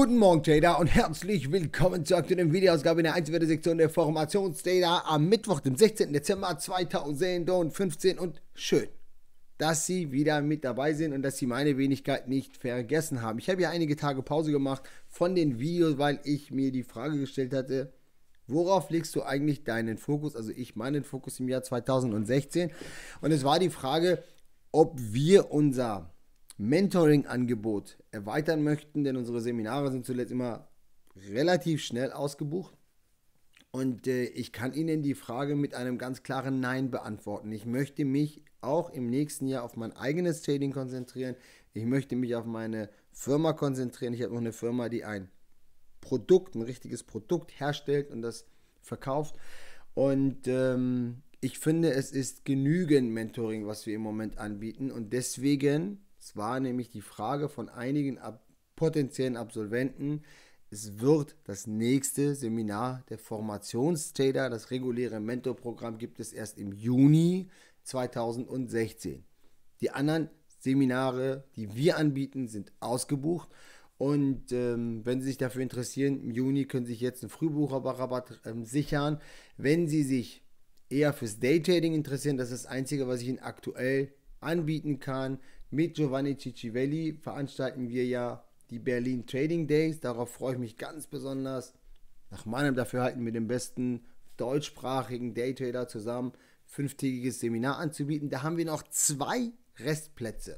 Guten Morgen Trader und herzlich willkommen zur aktuellen Videoausgabe in der Einzelwerte-Sektion der Formationsdata am Mittwoch, dem 16. Dezember 2015 und schön, dass Sie wieder mit dabei sind und dass Sie meine Wenigkeit nicht vergessen haben. Ich habe ja einige Tage Pause gemacht von den Videos, weil ich mir die Frage gestellt hatte, Worauf legst du eigentlich deinen Fokus, also ich meinen Fokus im Jahr 2016? Und es war die Frage, ob wir unser Mentoring-Angebot erweitern möchten, denn unsere Seminare sind zuletzt immer relativ schnell ausgebucht. Und äh, ich kann Ihnen die Frage mit einem ganz klaren Nein beantworten. Ich möchte mich auch im nächsten Jahr auf mein eigenes Trading konzentrieren. Ich möchte mich auf meine Firma konzentrieren. Ich habe noch eine Firma, die ein Produkt, ein richtiges Produkt herstellt und das verkauft. Und ähm, ich finde, es ist genügend Mentoring, was wir im Moment anbieten. Und deswegen es war nämlich die Frage von einigen ab potenziellen Absolventen, es wird das nächste Seminar der Formationstäter, das reguläre Mentorprogramm gibt es erst im Juni 2016. Die anderen Seminare, die wir anbieten, sind ausgebucht. Und ähm, wenn Sie sich dafür interessieren, im Juni können Sie sich jetzt einen Frühbucherrabatt ähm, sichern. Wenn Sie sich eher fürs Daytrading interessieren, das ist das Einzige, was ich Ihnen aktuell anbieten kann. Mit Giovanni Ciccivelli veranstalten wir ja die Berlin Trading Days. Darauf freue ich mich ganz besonders. Nach meinem Dafürhalten mit dem besten deutschsprachigen Daytrader zusammen fünftägiges Seminar anzubieten. Da haben wir noch zwei Restplätze.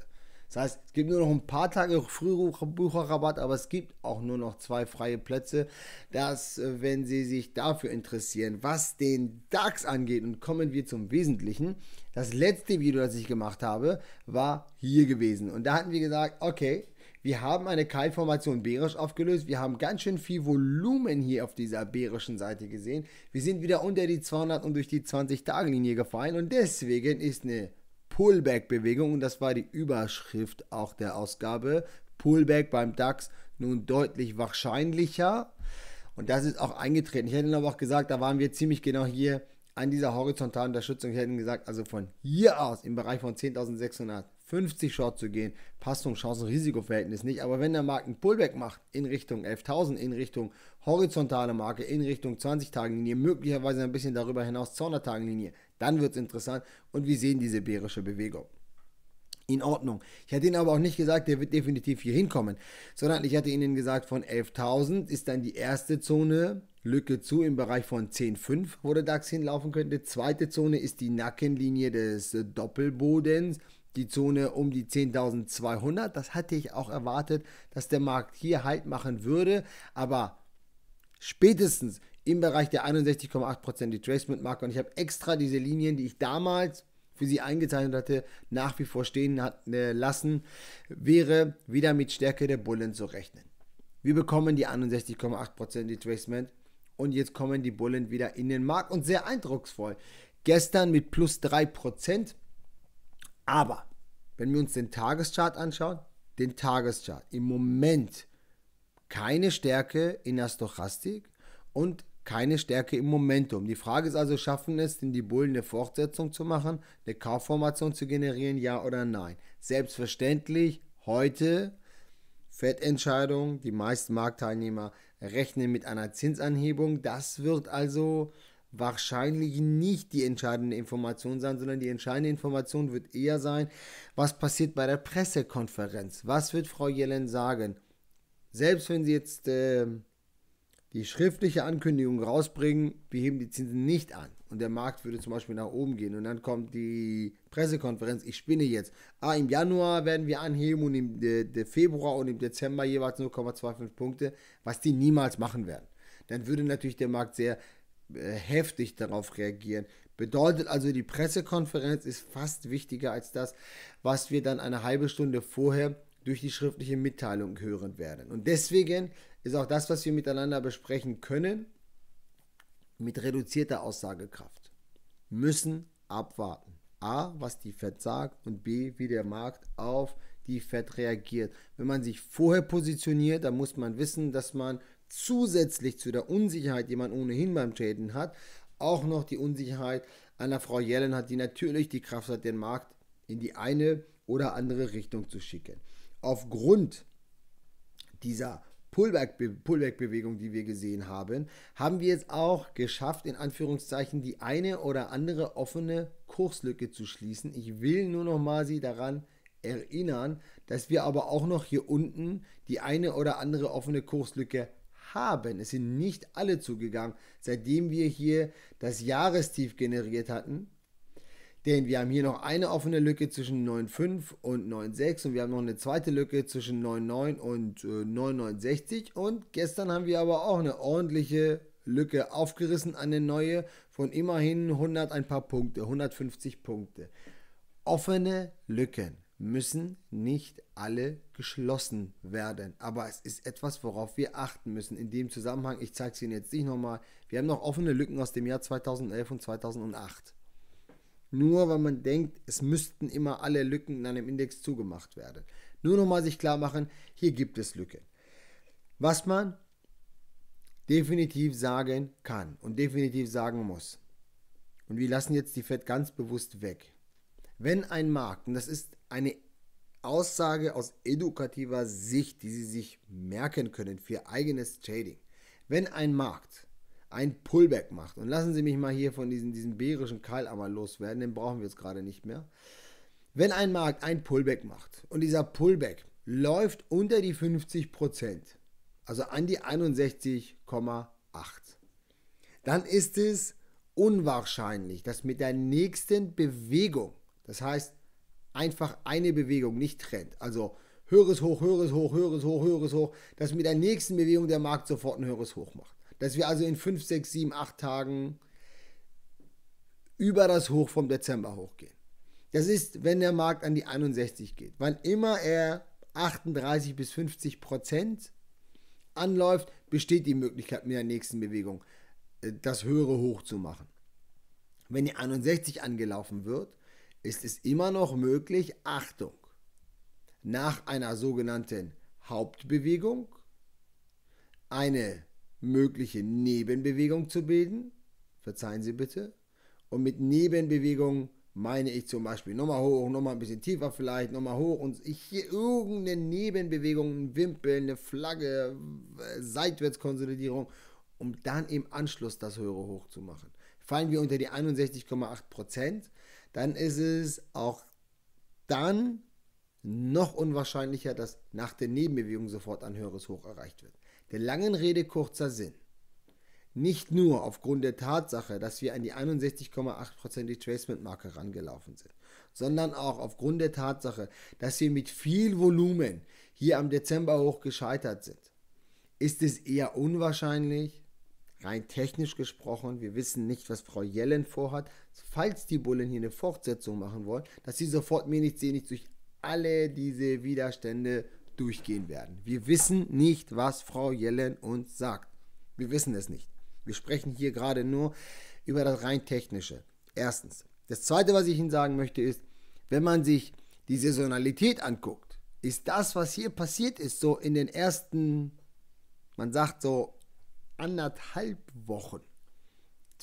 Das heißt, es gibt nur noch ein paar Tage Frühbucherrabatt, aber es gibt auch nur noch zwei freie Plätze. Das, äh, wenn Sie sich dafür interessieren, was den DAX angeht, und kommen wir zum Wesentlichen. Das letzte Video, das ich gemacht habe, war hier gewesen. Und da hatten wir gesagt, okay, wir haben eine Keilformation bärisch aufgelöst. Wir haben ganz schön viel Volumen hier auf dieser bärischen Seite gesehen. Wir sind wieder unter die 200 und durch die 20-Tage-Linie gefallen und deswegen ist eine Pullback-Bewegung und das war die Überschrift auch der Ausgabe. Pullback beim DAX nun deutlich wahrscheinlicher und das ist auch eingetreten. Ich hätte aber auch gesagt, da waren wir ziemlich genau hier an dieser horizontalen Unterstützung. Ich hätte gesagt, also von hier aus im Bereich von 10.600 50 Short zu gehen, passt zum Chancen, risiko verhältnis nicht. Aber wenn der Markt ein Pullback macht in Richtung 11.000, in Richtung horizontale Marke, in Richtung 20-Tagen-Linie, möglicherweise ein bisschen darüber hinaus 200-Tagen-Linie, dann wird es interessant. Und wir sehen diese bärische Bewegung in Ordnung. Ich hatte Ihnen aber auch nicht gesagt, der wird definitiv hier hinkommen, sondern ich hatte Ihnen gesagt, von 11.000 ist dann die erste Zone Lücke zu im Bereich von 10.5, wo der DAX hinlaufen könnte. Zweite Zone ist die Nackenlinie des Doppelbodens die Zone um die 10.200. Das hatte ich auch erwartet, dass der Markt hier Halt machen würde. Aber spätestens im Bereich der 61,8% Retracement-Marke und ich habe extra diese Linien, die ich damals für sie eingezeichnet hatte, nach wie vor stehen äh, lassen, wäre wieder mit Stärke der Bullen zu rechnen. Wir bekommen die 61,8% Retracement und jetzt kommen die Bullen wieder in den Markt und sehr eindrucksvoll. Gestern mit plus 3% aber wenn wir uns den Tageschart anschauen, den Tageschart, im Moment keine Stärke in der Stochastik und keine Stärke im Momentum. Die Frage ist also, schaffen es denn die Bullen eine Fortsetzung zu machen, eine Kaufformation zu generieren, ja oder nein? Selbstverständlich, heute Fettentscheidung, die meisten Marktteilnehmer rechnen mit einer Zinsanhebung. Das wird also wahrscheinlich nicht die entscheidende Information sein, sondern die entscheidende Information wird eher sein, was passiert bei der Pressekonferenz. Was wird Frau Yellen sagen? Selbst wenn sie jetzt äh, die schriftliche Ankündigung rausbringen, wir heben die Zinsen nicht an und der Markt würde zum Beispiel nach oben gehen und dann kommt die Pressekonferenz, ich spinne jetzt, ah, im Januar werden wir anheben und im de, de Februar und im Dezember jeweils 0,25 Punkte, was die niemals machen werden. Dann würde natürlich der Markt sehr äh, heftig darauf reagieren. Bedeutet also, die Pressekonferenz ist fast wichtiger als das, was wir dann eine halbe Stunde vorher durch die schriftliche Mitteilung hören werden. Und deswegen ist auch das, was wir miteinander besprechen können, mit reduzierter Aussagekraft. Müssen abwarten. A, was die Fed sagt und B, wie der Markt auf die Fed reagiert. Wenn man sich vorher positioniert, dann muss man wissen, dass man zusätzlich zu der Unsicherheit, die man ohnehin beim Traden hat, auch noch die Unsicherheit einer Frau Yellen hat, die natürlich die Kraft hat, den Markt in die eine oder andere Richtung zu schicken. Aufgrund dieser Pullback-Bewegung, die wir gesehen haben, haben wir es auch geschafft, in Anführungszeichen die eine oder andere offene Kurslücke zu schließen. Ich will nur noch mal Sie daran erinnern, dass wir aber auch noch hier unten die eine oder andere offene Kurslücke haben. Es sind nicht alle zugegangen, seitdem wir hier das Jahrestief generiert hatten. Denn wir haben hier noch eine offene Lücke zwischen 9,5 und 9,6 und wir haben noch eine zweite Lücke zwischen 9,9 und 9,69. Äh, und gestern haben wir aber auch eine ordentliche Lücke aufgerissen, eine neue von immerhin 100 ein paar Punkte, 150 Punkte. Offene Lücken müssen nicht alle geschlossen werden. Aber es ist etwas, worauf wir achten müssen. In dem Zusammenhang, ich zeige es Ihnen jetzt nicht nochmal, wir haben noch offene Lücken aus dem Jahr 2011 und 2008. Nur weil man denkt, es müssten immer alle Lücken in einem Index zugemacht werden. Nur nochmal sich klar machen, hier gibt es Lücken. Was man definitiv sagen kann und definitiv sagen muss. Und wir lassen jetzt die FED ganz bewusst weg wenn ein Markt, und das ist eine Aussage aus edukativer Sicht, die Sie sich merken können für eigenes Trading, wenn ein Markt ein Pullback macht, und lassen Sie mich mal hier von diesem, diesem bärischen Keil einmal loswerden, den brauchen wir jetzt gerade nicht mehr. Wenn ein Markt ein Pullback macht und dieser Pullback läuft unter die 50%, also an die 61,8, dann ist es unwahrscheinlich, dass mit der nächsten Bewegung das heißt, einfach eine Bewegung, nicht Trend. Also höheres Hoch, höheres Hoch, höheres Hoch, höheres Hoch, dass mit der nächsten Bewegung der Markt sofort ein höheres Hoch macht. Dass wir also in 5, 6, 7, 8 Tagen über das Hoch vom Dezember hochgehen. Das ist, wenn der Markt an die 61 geht. Wann immer er 38 bis 50 Prozent anläuft, besteht die Möglichkeit mit der nächsten Bewegung äh, das höhere Hoch zu machen. Wenn die 61 angelaufen wird, ist es immer noch möglich, Achtung, nach einer sogenannten Hauptbewegung eine mögliche Nebenbewegung zu bilden. Verzeihen Sie bitte. Und mit Nebenbewegung meine ich zum Beispiel nochmal hoch, nochmal ein bisschen tiefer vielleicht, nochmal hoch und ich hier irgendeine Nebenbewegung, ein Wimpel, eine Flagge, Seitwärtskonsolidierung, um dann im Anschluss das höhere hoch zu machen. Fallen wir unter die 61,8 Prozent, dann ist es auch dann noch unwahrscheinlicher, dass nach der Nebenbewegung sofort ein höheres Hoch erreicht wird. Der langen Rede kurzer Sinn. Nicht nur aufgrund der Tatsache, dass wir an die 61,8% Retracement-Marke rangelaufen sind, sondern auch aufgrund der Tatsache, dass wir mit viel Volumen hier am Dezember hoch gescheitert sind, ist es eher unwahrscheinlich, rein technisch gesprochen, wir wissen nicht, was Frau Jellen vorhat, falls die Bullen hier eine Fortsetzung machen wollen, dass sie sofort mir nicht sehen, nicht durch alle diese Widerstände durchgehen werden. Wir wissen nicht, was Frau Yellen uns sagt. Wir wissen es nicht. Wir sprechen hier gerade nur über das rein technische. Erstens. Das zweite, was ich Ihnen sagen möchte, ist, wenn man sich die Saisonalität anguckt, ist das, was hier passiert ist, so in den ersten, man sagt so anderthalb Wochen,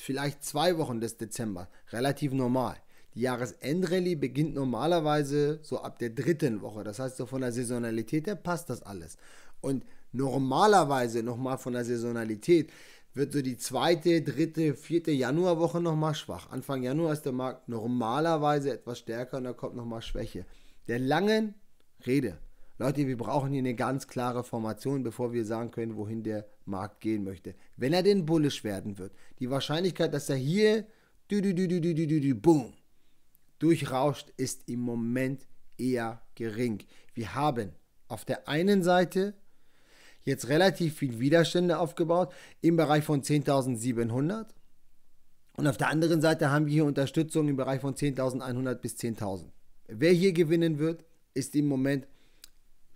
vielleicht zwei Wochen des Dezember, relativ normal. Die Jahresendrallye beginnt normalerweise so ab der dritten Woche. Das heißt, so von der Saisonalität her passt das alles. Und normalerweise nochmal von der Saisonalität wird so die zweite, dritte, vierte Januarwoche nochmal schwach. Anfang Januar ist der Markt normalerweise etwas stärker und da kommt nochmal Schwäche. Der langen Rede Leute, wir brauchen hier eine ganz klare Formation, bevor wir sagen können, wohin der Markt gehen möchte. Wenn er denn bullisch werden wird, die Wahrscheinlichkeit, dass er hier du, du, du, du, du, du, du, du, boom, durchrauscht, ist im Moment eher gering. Wir haben auf der einen Seite jetzt relativ viel Widerstände aufgebaut im Bereich von 10.700 und auf der anderen Seite haben wir hier Unterstützung im Bereich von 10.100 bis 10.000. Wer hier gewinnen wird, ist im Moment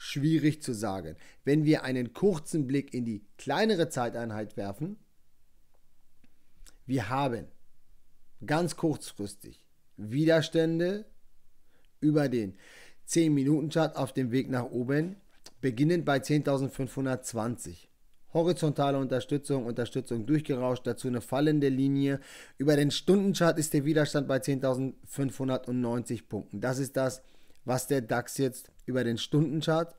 schwierig zu sagen. Wenn wir einen kurzen Blick in die kleinere Zeiteinheit werfen, wir haben ganz kurzfristig Widerstände über den 10-Minuten-Chart auf dem Weg nach oben, beginnend bei 10.520. Horizontale Unterstützung, Unterstützung durchgerauscht, dazu eine fallende Linie. Über den Stundenchart ist der Widerstand bei 10.590 Punkten. Das ist das, was der DAX jetzt über den Stundenchart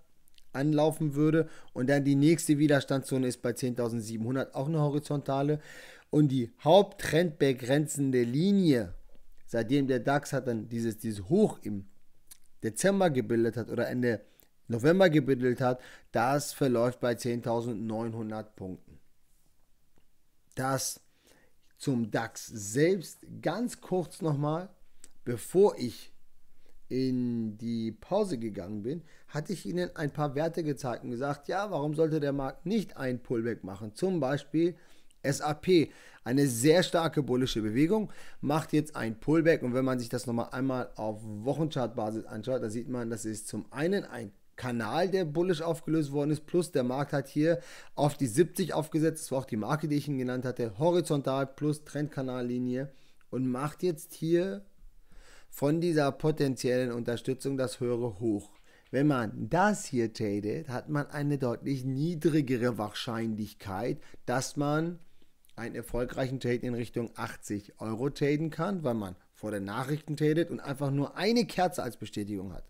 anlaufen würde. Und dann die nächste Widerstandszone ist bei 10.700, auch eine horizontale. Und die haupttrendbegrenzende Linie, seitdem der DAX hat dann dieses, dieses Hoch im Dezember gebildet hat oder Ende November gebildet hat, das verläuft bei 10.900 Punkten. Das zum DAX selbst ganz kurz nochmal, bevor ich in die Pause gegangen bin, hatte ich Ihnen ein paar Werte gezeigt und gesagt, ja, warum sollte der Markt nicht ein Pullback machen? Zum Beispiel SAP, eine sehr starke bullische Bewegung, macht jetzt ein Pullback und wenn man sich das nochmal einmal auf Wochenchartbasis anschaut, da sieht man, das ist zum einen ein Kanal, der bullisch aufgelöst worden ist, plus der Markt hat hier auf die 70 aufgesetzt, das war auch die Marke, die ich Ihnen genannt hatte, horizontal plus Trendkanallinie und macht jetzt hier von dieser potenziellen Unterstützung das höhere Hoch. Wenn man das hier tradet, hat man eine deutlich niedrigere Wahrscheinlichkeit, dass man einen erfolgreichen Trade in Richtung 80 Euro traden kann, weil man vor den Nachrichten tradet und einfach nur eine Kerze als Bestätigung hat.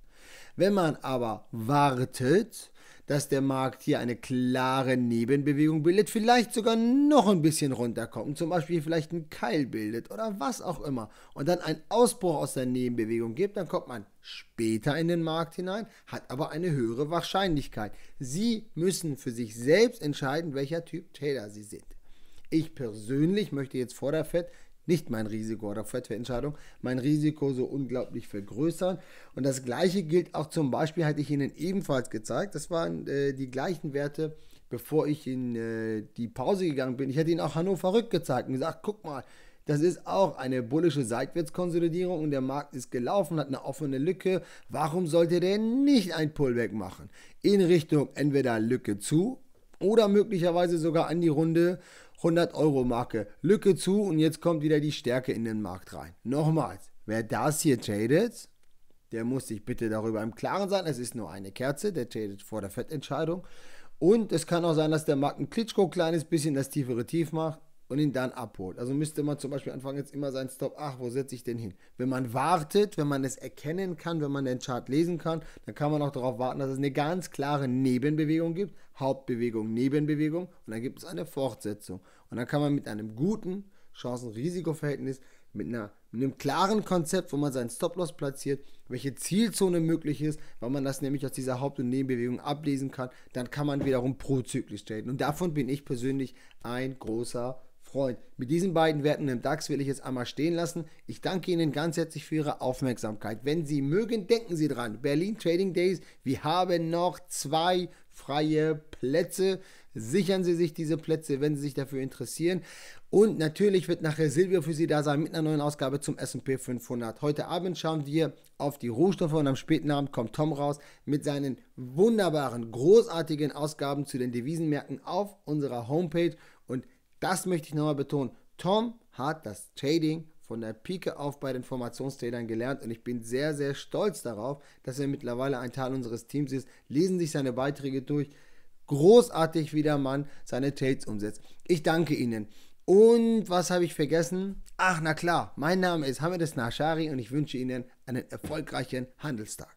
Wenn man aber wartet, dass der Markt hier eine klare Nebenbewegung bildet, vielleicht sogar noch ein bisschen runterkommt, zum Beispiel vielleicht einen Keil bildet oder was auch immer und dann einen Ausbruch aus der Nebenbewegung gibt, dann kommt man später in den Markt hinein, hat aber eine höhere Wahrscheinlichkeit. Sie müssen für sich selbst entscheiden, welcher Typ Taylor Sie sind. Ich persönlich möchte jetzt vor der FED nicht mein Risiko oder Fettverentscheidung, mein Risiko so unglaublich vergrößern. Und das gleiche gilt auch zum Beispiel, hatte ich Ihnen ebenfalls gezeigt, das waren äh, die gleichen Werte, bevor ich in äh, die Pause gegangen bin. Ich hatte Ihnen auch Hannover Rück gezeigt und gesagt, guck mal, das ist auch eine bullische Seitwärtskonsolidierung und der Markt ist gelaufen, hat eine offene Lücke. Warum sollte der nicht ein Pullback machen? In Richtung entweder Lücke zu oder möglicherweise sogar an die Runde 100 Euro Marke. Lücke zu und jetzt kommt wieder die Stärke in den Markt rein. Nochmals, wer das hier tradet, der muss sich bitte darüber im Klaren sein. Es ist nur eine Kerze, der tradet vor der Fettentscheidung. Und es kann auch sein, dass der Markt ein Klitschko kleines bisschen das tiefere Tief macht und ihn dann abholt. Also müsste man zum Beispiel anfangen, jetzt immer seinen Stop, ach, wo setze ich denn hin? Wenn man wartet, wenn man es erkennen kann, wenn man den Chart lesen kann, dann kann man auch darauf warten, dass es eine ganz klare Nebenbewegung gibt, Hauptbewegung, Nebenbewegung und dann gibt es eine Fortsetzung. Und dann kann man mit einem guten Chancen-Risikoverhältnis, mit, mit einem klaren Konzept, wo man seinen Stop-Loss platziert, welche Zielzone möglich ist, weil man das nämlich aus dieser Haupt- und Nebenbewegung ablesen kann, dann kann man wiederum prozyklisch traden. Und davon bin ich persönlich ein großer freuen. Mit diesen beiden Werten im DAX will ich jetzt einmal stehen lassen. Ich danke Ihnen ganz herzlich für Ihre Aufmerksamkeit. Wenn Sie mögen, denken Sie dran. Berlin Trading Days, wir haben noch zwei freie Plätze. Sichern Sie sich diese Plätze, wenn Sie sich dafür interessieren. Und natürlich wird nachher Silvio für Sie da sein mit einer neuen Ausgabe zum S&P 500. Heute Abend schauen wir auf die Rohstoffe und am späten Abend kommt Tom raus mit seinen wunderbaren, großartigen Ausgaben zu den Devisenmärkten auf unserer Homepage. Und das möchte ich nochmal betonen. Tom hat das Trading von der Pike auf bei den Formationstradern gelernt und ich bin sehr, sehr stolz darauf, dass er mittlerweile ein Teil unseres Teams ist. Lesen sich seine Beiträge durch. Großartig, wie der Mann seine Trades umsetzt. Ich danke Ihnen. Und was habe ich vergessen? Ach, na klar, mein Name ist Hamedes Nashari und ich wünsche Ihnen einen erfolgreichen Handelstag.